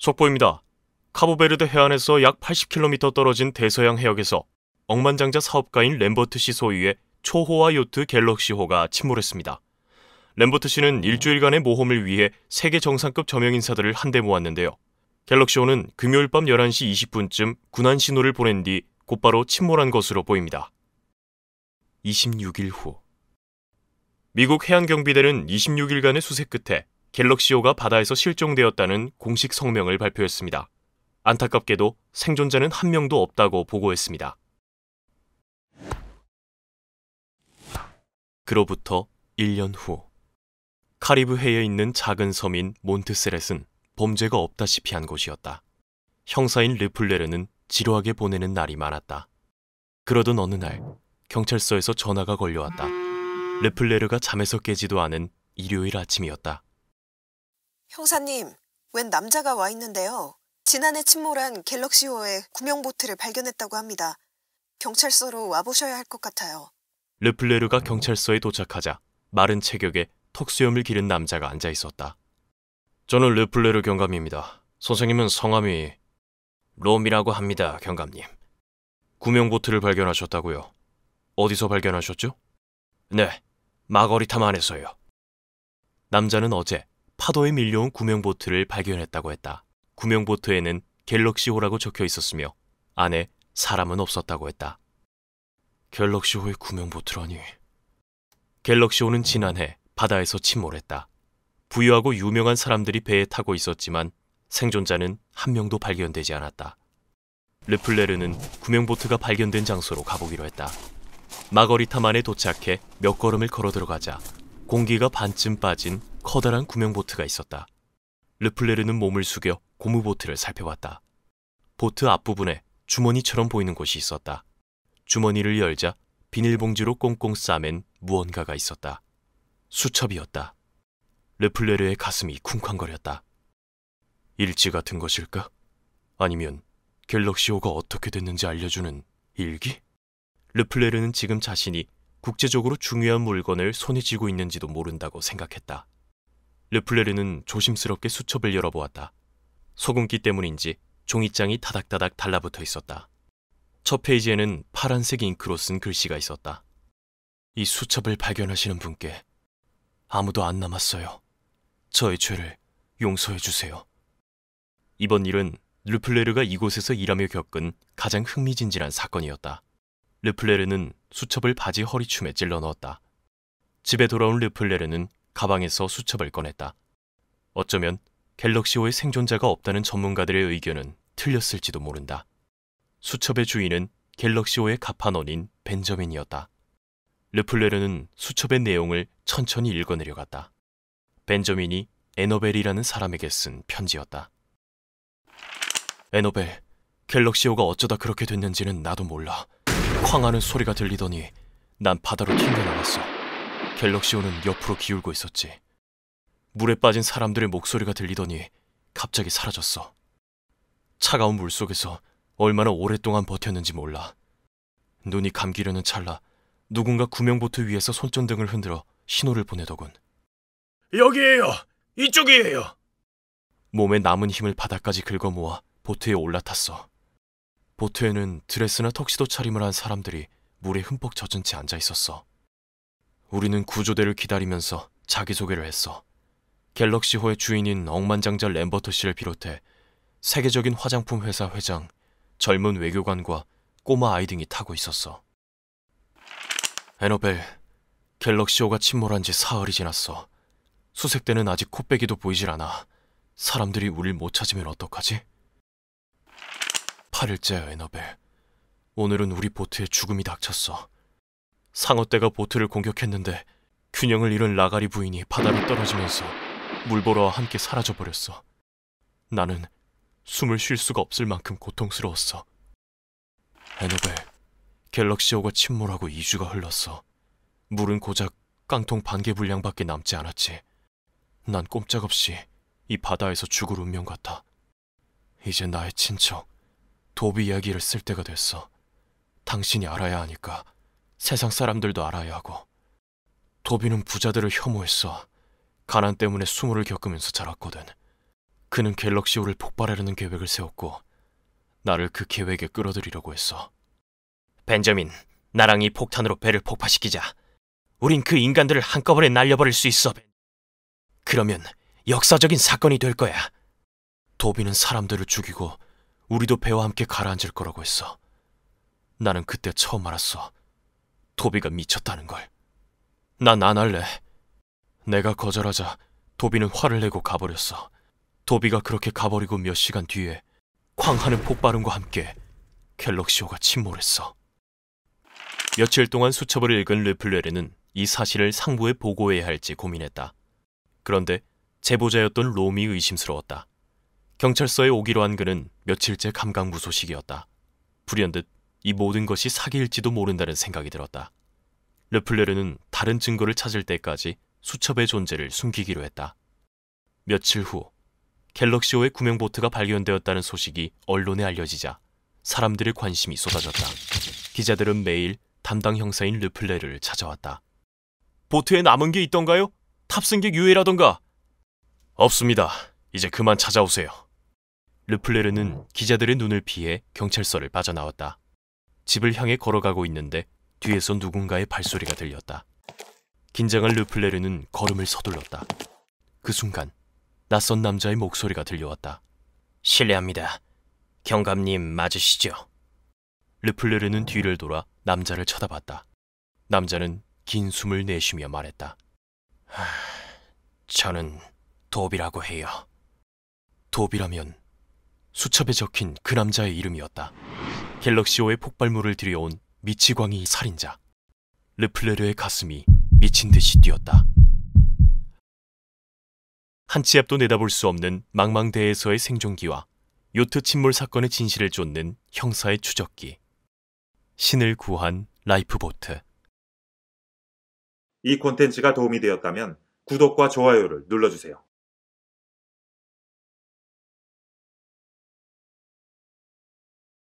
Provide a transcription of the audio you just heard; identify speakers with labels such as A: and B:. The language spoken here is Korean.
A: 속보입니다. 카보베르드 해안에서 약 80km 떨어진 대서양 해역에서 억만장자 사업가인 램버트 씨 소유의 초호화 요트 갤럭시호가 침몰했습니다. 램버트 씨는 일주일간의 모험을 위해 세계 정상급 저명 인사들을 한데 모았는데요. 갤럭시호는 금요일 밤 11시 20분쯤 군안 신호를 보낸 뒤 곧바로 침몰한 것으로 보입니다. 26일 후 미국 해안경비대는 26일간의 수색 끝에 갤럭시호가 바다에서 실종되었다는 공식 성명을 발표했습니다. 안타깝게도 생존자는 한 명도 없다고 보고했습니다. 그로부터 1년 후 카리브해에 있는 작은 섬인 몬트세렛은 범죄가 없다시피 한 곳이었다. 형사인 르플레르는 지루하게 보내는 날이 많았다. 그러던 어느 날 경찰서에서 전화가 걸려왔다. 르플레르가 잠에서 깨지도 않은 일요일 아침이었다. 형사님, 웬 남자가 와 있는데요. 지난해 침몰한 갤럭시호의 구명보트를 발견했다고 합니다. 경찰서로 와보셔야 할 것 같아요. 르플레르가 경찰서에 도착하자 마른 체격에 턱수염을 기른 남자가 앉아 있었다. 저는 르플레르 경감입니다. 선생님은 성함이 롬이라고 합니다, 경감님. 구명보트를 발견하셨다고요. 어디서 발견하셨죠? 네, 마거리탐안에서요 남자는 어제 파도에 밀려온 구명보트를 발견했다고 했다. 구명보트에는 갤럭시호라고 적혀 있었으며 안에 사람은 없었다고 했다. 갤럭시호의 구명보트라니. 갤럭시호는 지난해 바다에서 침몰했다. 부유하고 유명한 사람들이 배에 타고 있었지만 생존자는 한 명도 발견되지 않았다. 르플레르는 구명보트가 발견된 장소로 가보기로 했다. 마거리타만에 도착해 몇 걸음을 걸어 들어가자 공기가 반쯤 빠진 커다란 구명보트가 있었다. 르플레르는 몸을 숙여 고무보트를 살펴봤다. 보트 앞부분에 주머니처럼 보이는 곳이 있었다. 주머니를 열자 비닐봉지로 꽁꽁 싸맨 무언가가 있었다. 수첩이었다. 르플레르의 가슴이 쿵쾅거렸다. 일지 같은 것일까? 아니면 갤럭시호가 어떻게 됐는지 알려주는 일기? 르플레르는 지금 자신이 국제적으로 중요한 물건을 손에 쥐고 있는지도 모른다고 생각했다. 르플레르는 조심스럽게 수첩을 열어보았다. 소금기 때문인지 종이장이 다닥다닥 달라붙어 있었다. 첫 페이지에는 파란색 잉크로 쓴 글씨가 있었다. 이 수첩을 발견하시는 분께 아무도 안 남았어요. 저의 죄를 용서해 주세요. 이번 일은 르플레르가 이곳에서 일하며 겪은 가장 흥미진진한 사건이었다. 르플레르는 수첩을 바지 허리춤에 찔러 넣었다. 집에 돌아온 르플레르는 가방에서 수첩을 꺼냈다. 어쩌면 갤럭시호의 생존자가 없다는 전문가들의 의견은 틀렸을지도 모른다. 수첩의 주인은 갤럭시호의 갑판원인 벤저민이었다. 르플레르는 수첩의 내용을 천천히 읽어내려갔다. 벤저민이 에노벨이라는 사람에게 쓴 편지였다. 에노벨 갤럭시호가 어쩌다 그렇게 됐는지는 나도 몰라. 쾅 하는 소리가 들리더니 난 바다로 튕겨나갔어. 갤럭시호는 옆으로 기울고 있었지. 물에 빠진 사람들의 목소리가 들리더니 갑자기 사라졌어. 차가운 물 속에서 얼마나 오랫동안 버텼는지 몰라. 눈이 감기려는 찰나 누군가 구명보트 위에서 손전등을 흔들어 신호를 보내더군. 여기에요. 이쪽이에요. 몸에 남은 힘을 바닥까지 긁어모아 보트에 올라탔어. 보트에는 드레스나 턱시도 차림을 한 사람들이 물에 흠뻑 젖은 채 앉아 있었어. 우리는 구조대를 기다리면서 자기소개를 했어. 갤럭시호의 주인인 억만장자 램버터 씨를 비롯해 세계적인 화장품 회사 회장, 젊은 외교관과 꼬마 아이 등이 타고 있었어. 에너벨, 갤럭시호가 침몰한 지 사흘이 지났어. 수색대는 아직 코빼기도 보이질 않아. 사람들이 우릴 못 찾으면 어떡하지? 8일째 에너벨. 오늘은 우리 보트에 죽음이 닥쳤어. 상어떼가 보트를 공격했는데 균형을 잃은 라가리 부인이 바다로 떨어지면서 물보라와 함께 사라져버렸어. 나는 숨을 쉴 수가 없을 만큼 고통스러웠어. 에노벨, 갤럭시호가 침몰하고 2주가 흘렀어. 물은 고작 깡통 반개 분량밖에 남지 않았지. 난 꼼짝없이 이 바다에서 죽을 운명 같아. 이제 나의 친척, 도비 이야기를 쓸 때가 됐어. 당신이 알아야 하니까. 세상 사람들도 알아야 하고 도비는 부자들을 혐오했어 가난 때문에 수모를 겪으면서 자랐거든 그는 갤럭시호를 폭발하려는 계획을 세웠고 나를 그 계획에 끌어들이려고 했어 벤저민, 나랑 이 폭탄으로 배를 폭파시키자 우린 그 인간들을 한꺼번에 날려버릴 수 있어 그러면 역사적인 사건이 될 거야 도비는 사람들을 죽이고 우리도 배와 함께 가라앉을 거라고 했어 나는 그때 처음 알았어 도비가 미쳤다는 걸. 난 안 할래. 내가 거절하자 도비는 화를 내고 가버렸어. 도비가 그렇게 가버리고 몇 시간 뒤에 쾅 하는 폭발음과 함께 갤럭시오가 침몰했어. 며칠 동안 수첩을 읽은 르플레르는 이 사실을 상부에 보고해야 할지 고민했다. 그런데 제보자였던 롬이 의심스러웠다. 경찰서에 오기로 한 그는 며칠째 감각무소식이었다. 불현듯 이 모든 것이 사기일지도 모른다는 생각이 들었다. 르플레르는 다른 증거를 찾을 때까지 수첩의 존재를 숨기기로 했다. 며칠 후 갤럭시호의 구명보트가 발견되었다는 소식이 언론에 알려지자 사람들의 관심이 쏟아졌다. 기자들은 매일 담당 형사인 르플레를 르 찾아왔다. 보트에 남은 게 있던가요? 탑승객 유해라던가? 없습니다. 이제 그만 찾아오세요. 르플레르는 기자들의 눈을 피해 경찰서를 빠져나왔다. 집을 향해 걸어가고 있는데 뒤에서 누군가의 발소리가 들렸다. 긴장을 르플레르는 걸음을 서둘렀다. 그 순간 낯선 남자의 목소리가 들려왔다. 실례합니다. 경감님 맞으시죠? 르플레르는 뒤를 돌아 남자를 쳐다봤다. 남자는 긴 숨을 내쉬며 말했다. 하... 저는 도비라고 해요. 도비라면 수첩에 적힌 그 남자의 이름이었다. 갤럭시호의 폭발물을 들여온 미치광이 살인자 르플레르의 가슴이 미친 듯이 뛰었다. 한 치 앞도 내다볼 수 없는 망망대에서의 생존기와 요트 침몰 사건의 진실을 쫓는 형사의 추적기. 신을 구한 라이프보트. 이 콘텐츠가 도움이 되었다면 구독과 좋아요를 눌러주세요.